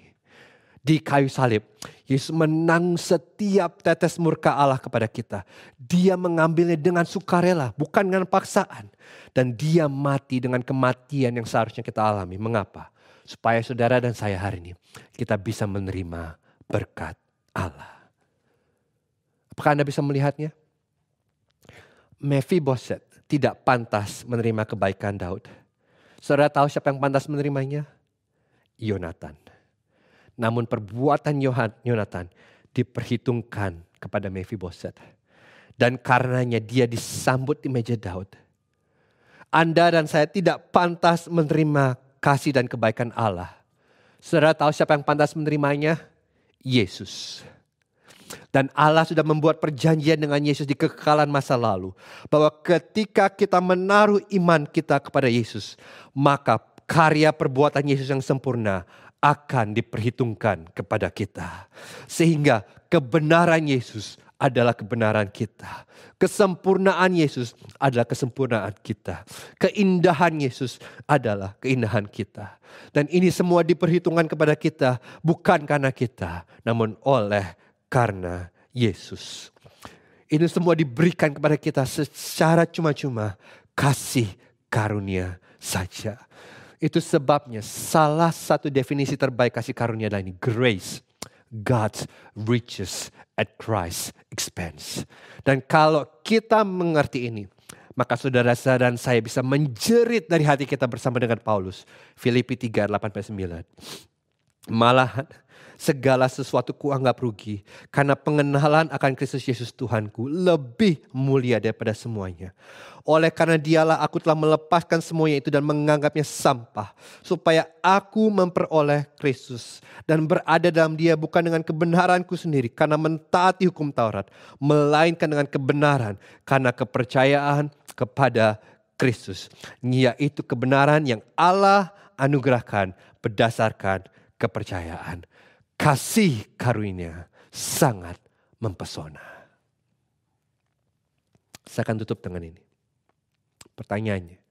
Di kayu salib, Yesus menang setiap tetes murka Allah kepada kita. Dia mengambilnya dengan sukarela, bukan dengan paksaan. Dan dia mati dengan kematian yang seharusnya kita alami. Mengapa? Supaya saudara dan saya hari ini, kita bisa menerima berkat Allah. Apakah Anda bisa melihatnya? Mephiboset tidak pantas menerima kebaikan Daud. Saudara tahu siapa yang pantas menerimanya? Yonatan. Namun perbuatan Yonatan diperhitungkan kepada Mephiboset. Dan karenanya dia disambut di meja Daud. Anda dan saya tidak pantas menerima kasih dan kebaikan Allah. Saudara tahu siapa yang pantas menerimanya? Yesus. Dan Allah sudah membuat perjanjian dengan Yesus di kekekalan masa lalu. Bahwa ketika kita menaruh iman kita kepada Yesus, maka karya perbuatan Yesus yang sempurna akan diperhitungkan kepada kita. Sehingga kebenaran Yesus adalah kebenaran kita. Kesempurnaan Yesus adalah kesempurnaan kita. Keindahan Yesus adalah keindahan kita. Dan ini semua diperhitungkan kepada kita bukan karena kita, namun oleh karena Yesus. Ini semua diberikan kepada kita secara cuma-cuma kasih karunia saja. Itu sebabnya salah satu definisi terbaik kasih karunia adalah ini grace. God's riches at Christ's expense. Dan kalau kita mengerti ini, maka saudara-saudara dan saya bisa menjerit dari hati kita bersama dengan Paulus. Filipi 3, 8-9. Malahan segala sesuatu ku anggap rugi. Karena pengenalan akan Kristus Yesus Tuhanku lebih mulia daripada semuanya. Oleh karena dialah aku telah melepaskan semuanya itu dan menganggapnya sampah. Supaya aku memperoleh Kristus dan berada dalam dia bukan dengan kebenaranku sendiri. Karena mentaati hukum Taurat. Melainkan dengan kebenaran. Karena kepercayaan kepada Kristus. Yaitu kebenaran yang Allah anugerahkan berdasarkan kepercayaan kasih karunia sangat mempesona. Saya akan tutup dengan ini. Pertanyaannya,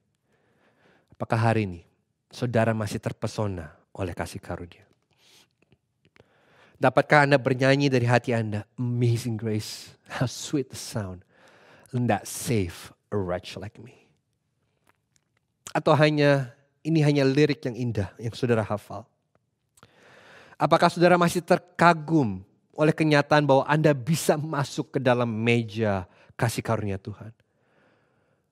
apakah hari ini saudara masih terpesona oleh kasih karunia? Dapatkah Anda bernyanyi dari hati Anda? Amazing grace, how sweet the sound that save a wretch like me. Atau hanya ini hanya lirik yang indah yang saudara hafal. Apakah saudara masih terkagum oleh kenyataan bahwa Anda bisa masuk ke dalam meja kasih karunia Tuhan?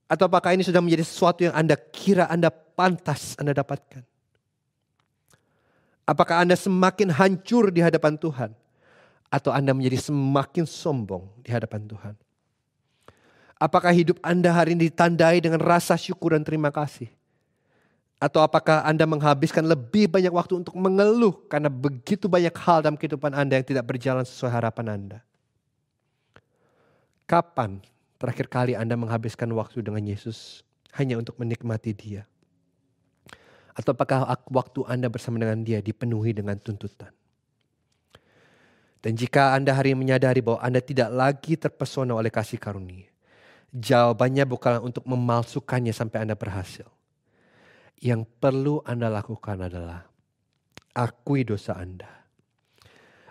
Atau apakah ini sudah menjadi sesuatu yang Anda kira Anda pantas Anda dapatkan? Apakah Anda semakin hancur di hadapan Tuhan? Atau Anda menjadi semakin sombong di hadapan Tuhan? Apakah hidup Anda hari ini ditandai dengan rasa syukur dan terima kasih? Atau apakah Anda menghabiskan lebih banyak waktu untuk mengeluh karena begitu banyak hal dalam kehidupan Anda yang tidak berjalan sesuai harapan Anda? Kapan terakhir kali Anda menghabiskan waktu dengan Yesus hanya untuk menikmati Dia? Atau apakah waktu Anda bersama dengan Dia dipenuhi dengan tuntutan? Dan jika Anda hari ini menyadari bahwa Anda tidak lagi terpesona oleh kasih karunia, jawabannya bukanlah untuk memalsukannya sampai Anda berhasil yang perlu Anda lakukan adalah akui dosa Anda.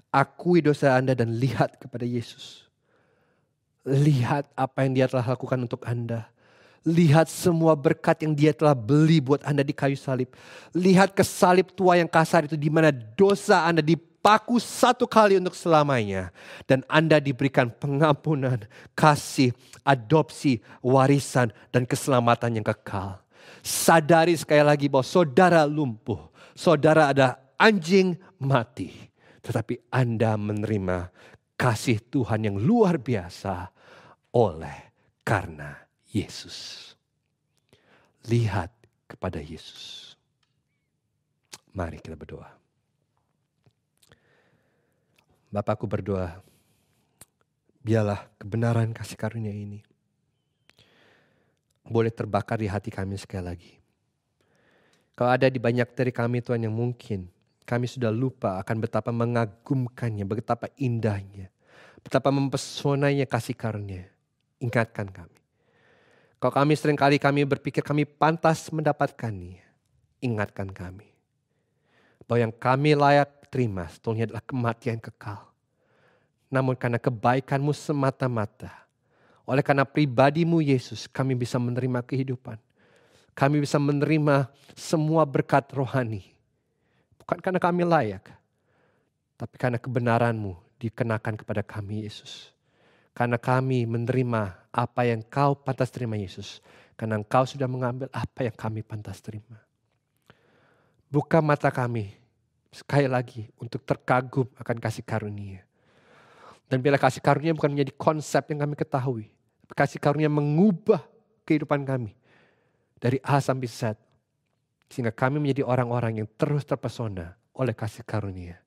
Akui dosa Anda dan lihat kepada Yesus. Lihat apa yang dia telah lakukan untuk Anda. Lihat semua berkat yang dia telah beli buat Anda di kayu salib. Lihat ke salib tua yang kasar itu di mana dosa Anda dipaku satu kali untuk selamanya. Dan Anda diberikan pengampunan, kasih, adopsi, warisan, dan keselamatan yang kekal. Sadari sekali lagi bahwa saudara lumpuh. Saudara ada anjing mati. Tetapi Anda menerima kasih Tuhan yang luar biasa oleh karena Yesus. Lihat kepada Yesus. Mari kita berdoa. Bapakku berdoa, biarlah kebenaran kasih karunia ini boleh terbakar di hati kami sekali lagi. Kalau ada di banyak dari kami Tuhan yang mungkin kami sudah lupa akan betapa mengagumkannya, betapa indahnya, betapa mempesonanya kasih karunia. Ingatkan kami. Kalau kami seringkali kami berpikir kami pantas mendapatkannya, ingatkan kami. Bahwa yang kami layak terima setelahnya adalah kematian kekal. Namun karena kebaikanmu semata-mata, oleh karena pribadimu Yesus kami bisa menerima kehidupan. Kami bisa menerima semua berkat rohani. Bukan karena kami layak. Tapi karena kebenaranmu dikenakan kepada kami Yesus. Karena kami menerima apa yang kau pantas terima Yesus. Karena engkau sudah mengambil apa yang kami pantas terima. Buka mata kami sekali lagi untuk terkagum akan kasih karunia. Dan bila kasih karunia bukan menjadi konsep yang kami ketahui kasih karunia mengubah kehidupan kami. Dari A sampai Z. Sehingga kami menjadi orang-orang yang terus terpesona oleh kasih karunia.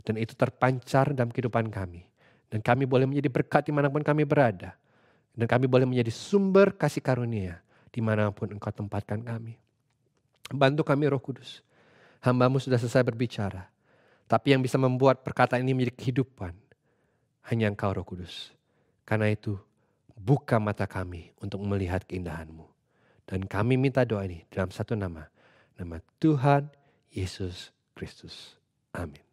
Dan itu terpancar dalam kehidupan kami. Dan kami boleh menjadi berkat dimanapun kami berada. Dan kami boleh menjadi sumber kasih karunia dimanapun engkau tempatkan kami. Bantu kami roh kudus. Hambamu sudah selesai berbicara. Tapi yang bisa membuat perkataan ini menjadi kehidupan hanya engkau roh kudus. Karena itu buka mata kami untuk melihat keindahanmu, Dan kami minta doa ini dalam satu nama, nama Tuhan Yesus Kristus. Amin.